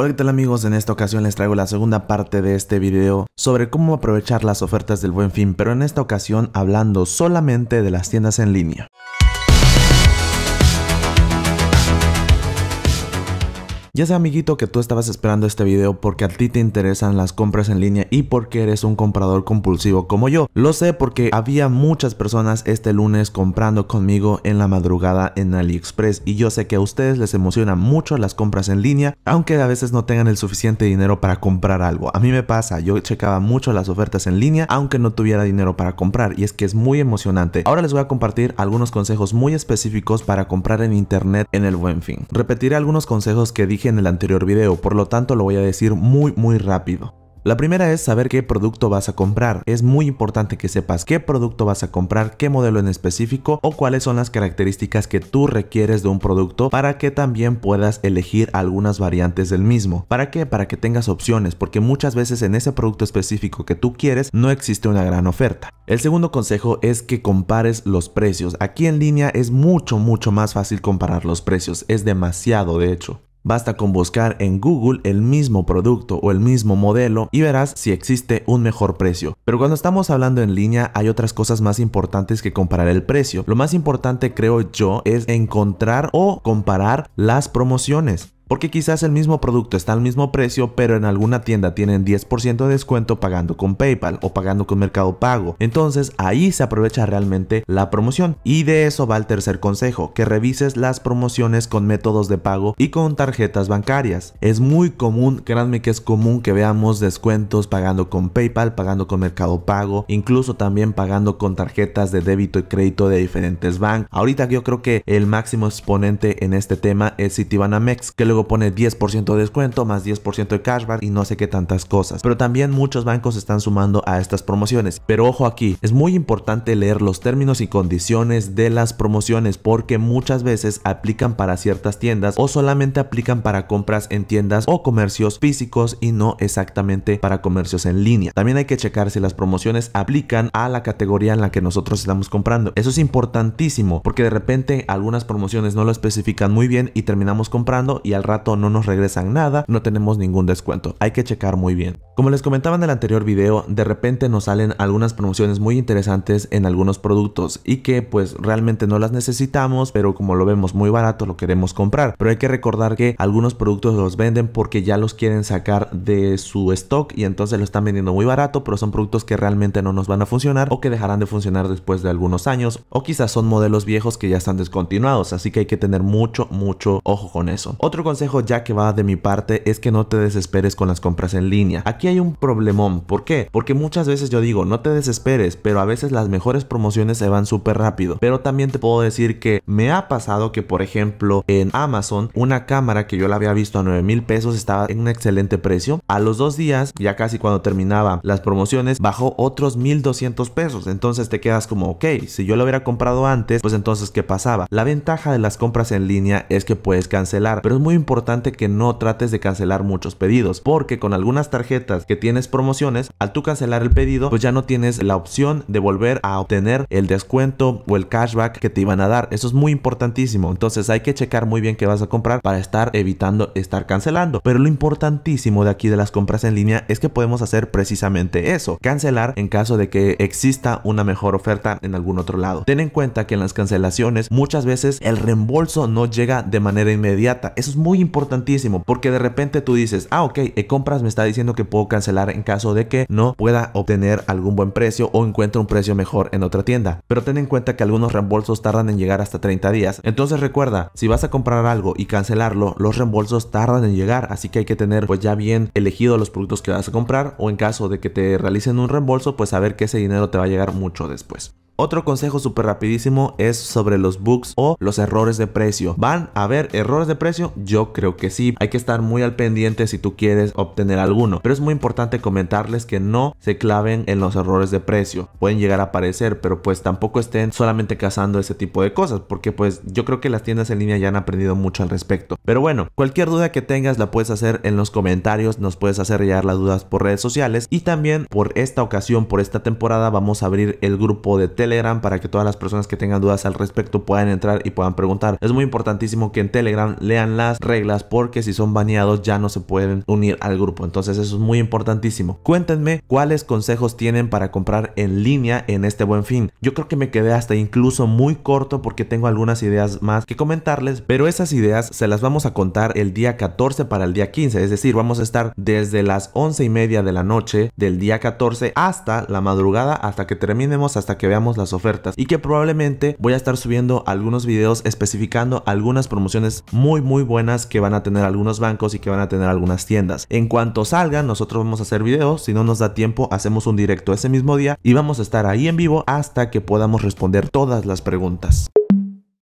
Hola qué tal amigos, en esta ocasión les traigo la segunda parte de este video sobre cómo aprovechar las ofertas del Buen Fin, pero en esta ocasión hablando solamente de las tiendas en línea. Ya sé amiguito que tú estabas esperando este video porque a ti te interesan las compras en línea y porque eres un comprador compulsivo como yo. Lo sé porque había muchas personas este lunes comprando conmigo en la madrugada en AliExpress y yo sé que a ustedes les emociona mucho las compras en línea, aunque a veces no tengan el suficiente dinero para comprar algo. A mí me pasa, yo checaba mucho las ofertas en línea aunque no tuviera dinero para comprar y es que es muy emocionante. Ahora les voy a compartir algunos consejos muy específicos para comprar en internet en el buen fin. Repetiré algunos consejos que dije en el anterior video, por lo tanto lo voy a decir muy muy rápido. La primera es saber qué producto vas a comprar. Es muy importante que sepas qué producto vas a comprar, qué modelo en específico o cuáles son las características que tú requieres de un producto para que también puedas elegir algunas variantes del mismo. ¿Para qué? Para que tengas opciones, porque muchas veces en ese producto específico que tú quieres no existe una gran oferta. El segundo consejo es que compares los precios. Aquí en línea es mucho, mucho más fácil comparar los precios. Es demasiado, de hecho. Basta con buscar en Google el mismo producto o el mismo modelo y verás si existe un mejor precio. Pero cuando estamos hablando en línea hay otras cosas más importantes que comparar el precio. Lo más importante creo yo es encontrar o comparar las promociones. Porque quizás el mismo producto está al mismo precio, pero en alguna tienda tienen 10% de descuento pagando con PayPal o pagando con Mercado Pago. Entonces ahí se aprovecha realmente la promoción. Y de eso va el tercer consejo, que revises las promociones con métodos de pago y con tarjetas bancarias. Es muy común, créanme que es común que veamos descuentos pagando con PayPal, pagando con Mercado Pago, incluso también pagando con tarjetas de débito y crédito de diferentes bancos. Ahorita yo creo que el máximo exponente en este tema es Citibanamex, que luego pone 10% de descuento más 10% de cashback y no sé qué tantas cosas. Pero también muchos bancos están sumando a estas promociones. Pero ojo aquí, es muy importante leer los términos y condiciones de las promociones porque muchas veces aplican para ciertas tiendas o solamente aplican para compras en tiendas o comercios físicos y no exactamente para comercios en línea. También hay que checar si las promociones aplican a la categoría en la que nosotros estamos comprando. Eso es importantísimo porque de repente algunas promociones no lo especifican muy bien y terminamos comprando y al rato no nos regresan nada, no tenemos ningún descuento. Hay que checar muy bien. Como les comentaba en el anterior video, de repente nos salen algunas promociones muy interesantes en algunos productos y que pues realmente no las necesitamos, pero como lo vemos muy barato lo queremos comprar. Pero hay que recordar que algunos productos los venden porque ya los quieren sacar de su stock y entonces lo están vendiendo muy barato, pero son productos que realmente no nos van a funcionar o que dejarán de funcionar después de algunos años o quizás son modelos viejos que ya están descontinuados, así que hay que tener mucho, mucho ojo con eso. Otro consejo ya que va de mi parte es que no te desesperes con las compras en línea. Aquí hay un problemón. ¿Por qué? Porque muchas veces yo digo, no te desesperes, pero a veces las mejores promociones se van súper rápido. Pero también te puedo decir que me ha pasado que, por ejemplo, en Amazon, una cámara que yo la había visto a 9 mil pesos estaba en un excelente precio. A los dos días, ya casi cuando terminaba las promociones, bajó otros 1200 pesos. Entonces te quedas como, ok, si yo lo hubiera comprado antes, pues entonces, ¿qué pasaba? La ventaja de las compras en línea es que puedes cancelar, pero es muy importante que no trates de cancelar muchos pedidos, porque con algunas tarjetas que tienes promociones, al tú cancelar el pedido, pues ya no tienes la opción de volver a obtener el descuento o el cashback que te iban a dar. Eso es muy importantísimo. Entonces hay que checar muy bien qué vas a comprar para estar evitando estar cancelando. Pero lo importantísimo de aquí de las compras en línea es que podemos hacer precisamente eso, cancelar en caso de que exista una mejor oferta en algún otro lado. Ten en cuenta que en las cancelaciones muchas veces el reembolso no llega de manera inmediata. Eso es muy muy importantísimo porque de repente tú dices, ah, ok, e-compras eh, me está diciendo que puedo cancelar en caso de que no pueda obtener algún buen precio o encuentre un precio mejor en otra tienda. Pero ten en cuenta que algunos reembolsos tardan en llegar hasta 30 días. Entonces recuerda, si vas a comprar algo y cancelarlo, los reembolsos tardan en llegar, así que hay que tener pues ya bien elegido los productos que vas a comprar o en caso de que te realicen un reembolso, pues saber que ese dinero te va a llegar mucho después. Otro consejo súper rapidísimo es sobre los bugs o los errores de precio. ¿Van a haber errores de precio? Yo creo que sí. Hay que estar muy al pendiente si tú quieres obtener alguno. Pero es muy importante comentarles que no se claven en los errores de precio. Pueden llegar a aparecer, pero pues tampoco estén solamente cazando ese tipo de cosas. Porque pues yo creo que las tiendas en línea ya han aprendido mucho al respecto. Pero bueno, cualquier duda que tengas la puedes hacer en los comentarios. Nos puedes hacer llegar las dudas por redes sociales. Y también por esta ocasión, por esta temporada, vamos a abrir el grupo de Telegram Telegram para que todas las personas que tengan dudas al respecto puedan entrar y puedan preguntar. Es muy importantísimo que en Telegram lean las reglas porque si son baneados ya no se pueden unir al grupo. Entonces eso es muy importantísimo. Cuéntenme cuáles consejos tienen para comprar en línea en este buen fin. Yo creo que me quedé hasta incluso muy corto porque tengo algunas ideas más que comentarles, pero esas ideas se las vamos a contar el día 14 para el día 15. Es decir, vamos a estar desde las 11 y media de la noche del día 14 hasta la madrugada, hasta que terminemos, hasta que veamos las ofertas y que probablemente voy a estar subiendo algunos videos especificando algunas promociones muy muy buenas que van a tener algunos bancos y que van a tener algunas tiendas. En cuanto salgan nosotros vamos a hacer videos, si no nos da tiempo hacemos un directo ese mismo día y vamos a estar ahí en vivo hasta que podamos responder todas las preguntas.